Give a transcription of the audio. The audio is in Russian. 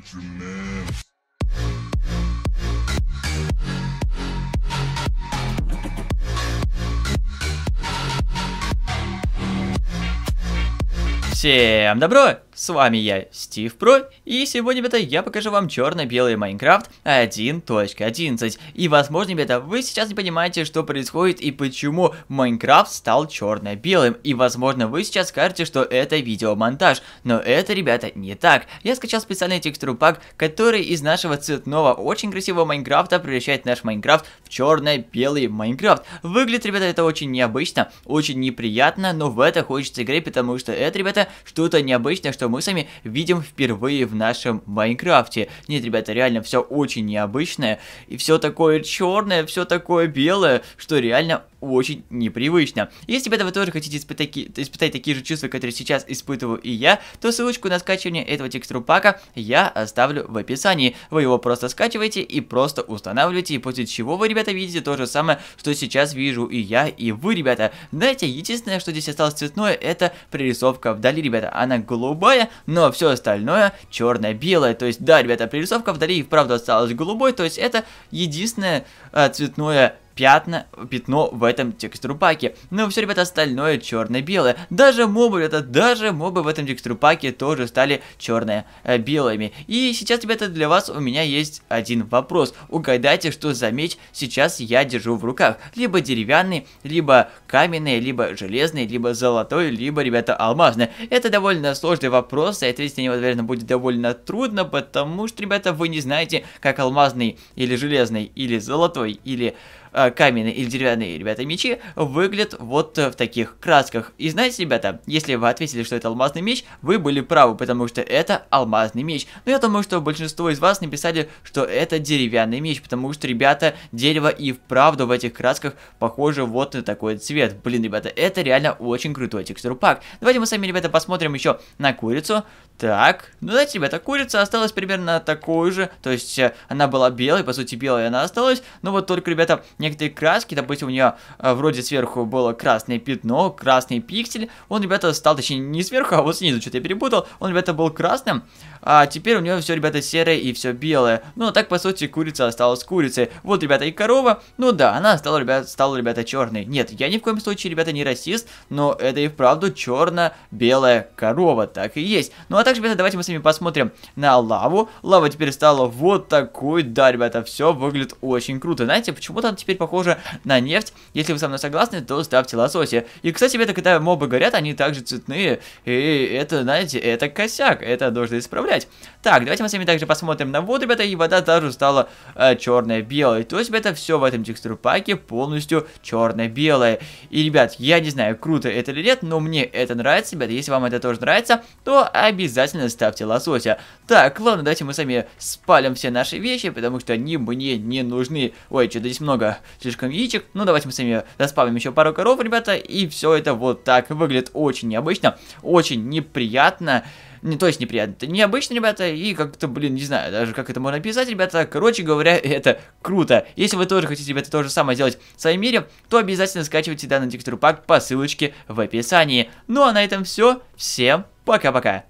Beat your man. Всем добро! с вами я, Стив Про, и сегодня, ребята, я покажу вам черно-белый Майнкрафт 1.11. И, возможно, ребята, вы сейчас не понимаете, что происходит и почему Майнкрафт стал черно-белым. И, возможно, вы сейчас скажете, что это видеомонтаж, но это, ребята, не так. Я скачал специальный текстур пак, который из нашего цветного очень красивого Майнкрафта превращает наш Майнкрафт в черно-белый Майнкрафт. Выглядит, ребята, это очень необычно, очень неприятно, но в это хочется играть, потому что это, ребята, что-то необычное, что мы с вами видим впервые в нашем Майнкрафте. Нет, ребята, реально все очень необычное, и все такое черное, все такое белое, что реально очень непривычно. Если ребята вы тоже хотите испытать, испытать такие же чувства, которые сейчас испытываю и я, то ссылочку на скачивание этого текстур пака я оставлю в описании. Вы его просто скачиваете и просто устанавливаете, и после чего вы, ребята, видите то же самое, что сейчас вижу и я, и вы, ребята. Знаете, единственное, что здесь осталось цветное, это прорисовка вдали, ребята. Она голубая, но все остальное черно-белое. То есть, да, ребята, прорисовка вдали и вправду осталась голубой, то есть это единственное а, цветное пятна, пятно в этом текстурпаке. Но все, ребята, остальное черно-белое. Даже мобы, это даже мобы в этом текстурпаке тоже стали черно-белыми. Э, и сейчас, ребята, для вас у меня есть один вопрос. Угадайте, что за меч сейчас я держу в руках. Либо деревянный, либо каменный, либо железный, либо золотой, либо, ребята, алмазный. Это довольно сложный вопрос, и ответить на него, наверное, будет довольно трудно, потому что, ребята, вы не знаете, как алмазный или железный, или золотой, или Э, каменные или деревянные, ребята, мечи выглядят вот э, в таких красках. И знаете, ребята, если вы ответили, что это алмазный меч, вы были правы, потому что это алмазный меч. Но я думаю, что большинство из вас написали, что это деревянный меч, потому что, ребята, дерево и вправду в этих красках похоже вот на такой цвет. Блин, ребята, это реально очень крутой текстурпак. Давайте мы с вами, ребята, посмотрим еще на курицу. Так, ну да, ребята, курица осталась примерно такой же, то есть э, она была белой, по сути белая она осталась, но ну, вот только, ребята, некоторые краски, допустим, у нее э, вроде сверху было красное пятно, красный пиксель, он, ребята, стал, точнее, не сверху, а вот снизу, что-то я перепутал, он, ребята, был красным, а теперь у нее все, ребята, серое и все белое, ну так, по сути, курица осталась курицей, вот, ребята, и корова, ну да, она стала, ребята, стала, ребята, черной, нет, я ни в коем случае, ребята, не расист, но это и вправду черно-белая корова, так и есть, ну а так также, ребята, давайте мы с вами посмотрим на лаву. Лава теперь стала вот такой. Да, ребята, все выглядит очень круто. Знаете, почему-то она теперь похожа на нефть. Если вы со мной согласны, то ставьте лососи. И, кстати, ребята, когда мобы горят, они также цветные. И это, знаете, это косяк. Это нужно исправлять. Так, давайте мы с вами также посмотрим на воду, ребята. И вода также стала э, черная белая. То есть, ребята, все в этом текстур паке полностью черно-белое. И, ребят, я не знаю, круто это или нет, но мне это нравится, ребята. Если вам это тоже нравится, то обязательно обязательно ставьте лосося. Так, ладно, давайте мы сами спалим все наши вещи, потому что они мне не нужны. Ой, что-то здесь много слишком яичек. Ну, давайте мы сами заспавим еще пару коров, ребята, и все это вот так выглядит очень необычно, очень неприятно не, то есть неприятно, это необычно, ребята, и как-то, блин, не знаю даже, как это можно описать, ребята, короче говоря, это круто. Если вы тоже хотите, ребята, то же самое сделать в своем мире, то обязательно скачивайте данный текстур пак по ссылочке в описании. Ну а на этом все, всем пока-пока.